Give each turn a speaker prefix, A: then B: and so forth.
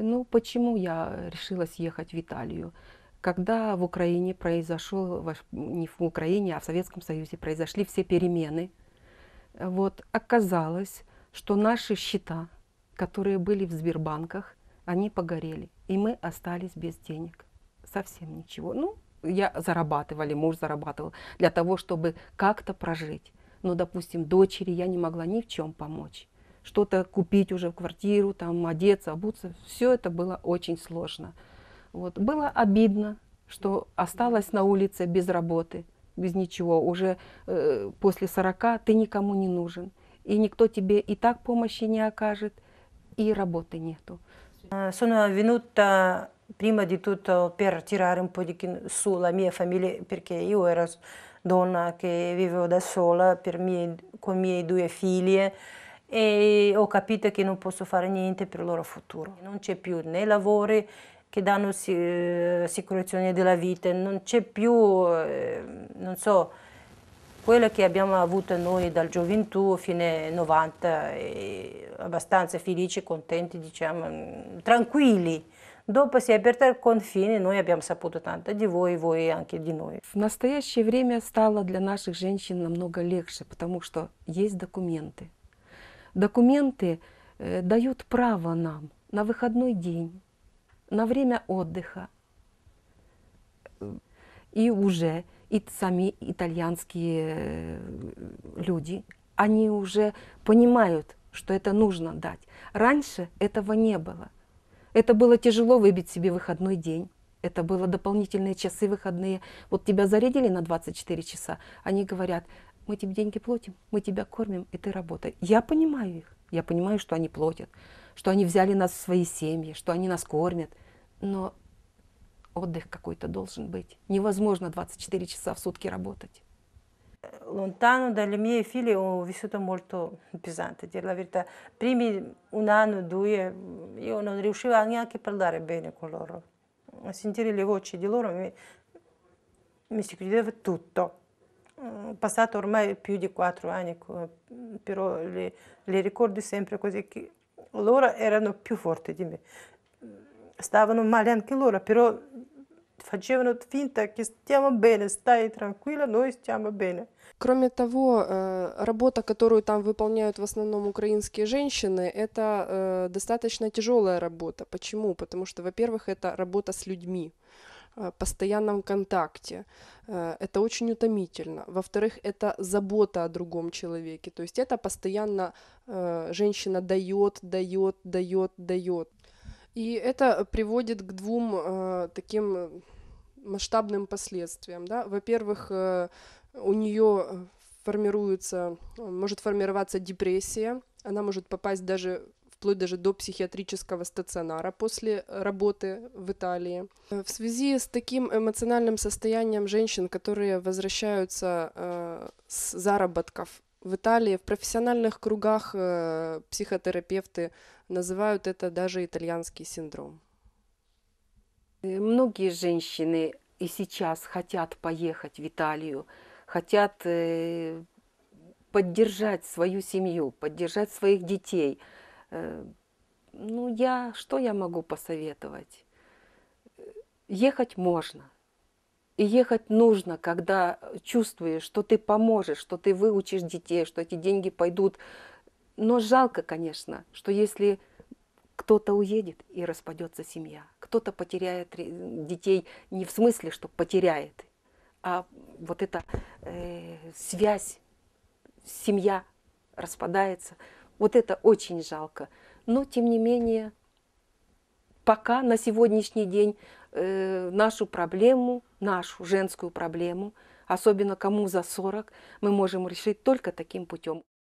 A: Ну, почему я решила съехать в Италию? Когда в Украине произошел, не в Украине, а в Советском Союзе произошли все перемены, вот, оказалось, что наши счета, которые были в Сбербанках, они погорели, и мы остались без денег. Совсем ничего. Ну, я зарабатывали, муж зарабатывал для того, чтобы как-то прожить. Но, допустим, дочери я не могла ни в чем помочь что-то купить уже в квартиру, там одеться, обуться. Все это было очень сложно. Вот. Было обидно, что осталась на улице без работы, без ничего. Уже э, после 40 ты никому не нужен. И никто тебе и так помощи не окажет,
B: и работы нету. Сона Винута прима тутто пер тирарин подикин сула mia famiglia perché io ero donna che vivevo da sola per mie, con miei due figlie. e ho capito che non posso fare niente per il loro futuro. Non c'è più né lavori che danno eh, sicurezza della vita, non c'è più, eh, non so, quello che abbiamo avuto noi dal gioventù fine ai 90, abbastanza felici, contenti, diciamo, mm, tranquilli. Dopo si è aperto il confine, noi abbiamo saputo tanto di voi, voi anche di noi. В
A: настоящее время стало для наших женщин намного легче, потому что есть документы. документы э, дают право нам на выходной день, на время отдыха. И уже и сами итальянские э, люди, они уже понимают, что это нужно дать. Раньше этого не было. Это было тяжело выбить себе выходной день. Это было дополнительные часы выходные. Вот тебя зарядили на 24 часа, они говорят – мы тебе деньги платим, мы тебя кормим, и ты работаешь. Я понимаю их, я понимаю, что они платят, что они взяли нас в свои семьи, что они нас кормят, но отдых какой-то должен быть.
B: Невозможно 24 часа в сутки работать. Lontano dalle mie figlie ho vissuto molto pesante, dire la verità. Primi un anno, due, io non riuscivo neanche a parlare bene con loro. A sentire le voci di loro mi, mi si chiudeva tutto passato ormai più di quattro anni, però le, le ricordo sempre così che loro erano più forti di me. Stavano male anche loro, però facevano finta che stiamo bene, stai tranquilla, noi stiamo
C: bene. Кроме того, работа, которую там выполняют в основном украинские женщины, это достаточно тяжелая работа. Почему? Потому что, во-первых, это работа с людьми постоянном контакте. Э, это очень утомительно. Во-вторых, это забота о другом человеке. То есть это постоянно э, женщина дает, дает, дает, дает. И это приводит к двум э, таким масштабным последствиям. Да? Во-первых, у нее формируется, может формироваться депрессия, она может попасть даже вплоть даже до психиатрического стационара после э, работы в Италии. Э, в связи с таким эмоциональным состоянием женщин, которые возвращаются э, с заработков в Италии, в профессиональных кругах э, психотерапевты называют это даже итальянский синдром. Э, многие женщины и сейчас
A: хотят поехать в Италию, хотят поддержать свою семью, поддержать своих детей – Э, ну, я, что я могу посоветовать? Ехать можно. И ехать нужно, когда чувствуешь, что ты поможешь, что ты выучишь детей, что эти деньги пойдут. Но жалко, конечно, что если кто-то уедет и распадется семья, кто-то потеряет детей не в смысле, что потеряет, а вот эта э, связь, семья распадается. Вот это очень жалко. Но, тем не менее, пока на сегодняшний день э, нашу проблему, нашу женскую проблему, особенно кому за 40, мы можем решить только таким путем.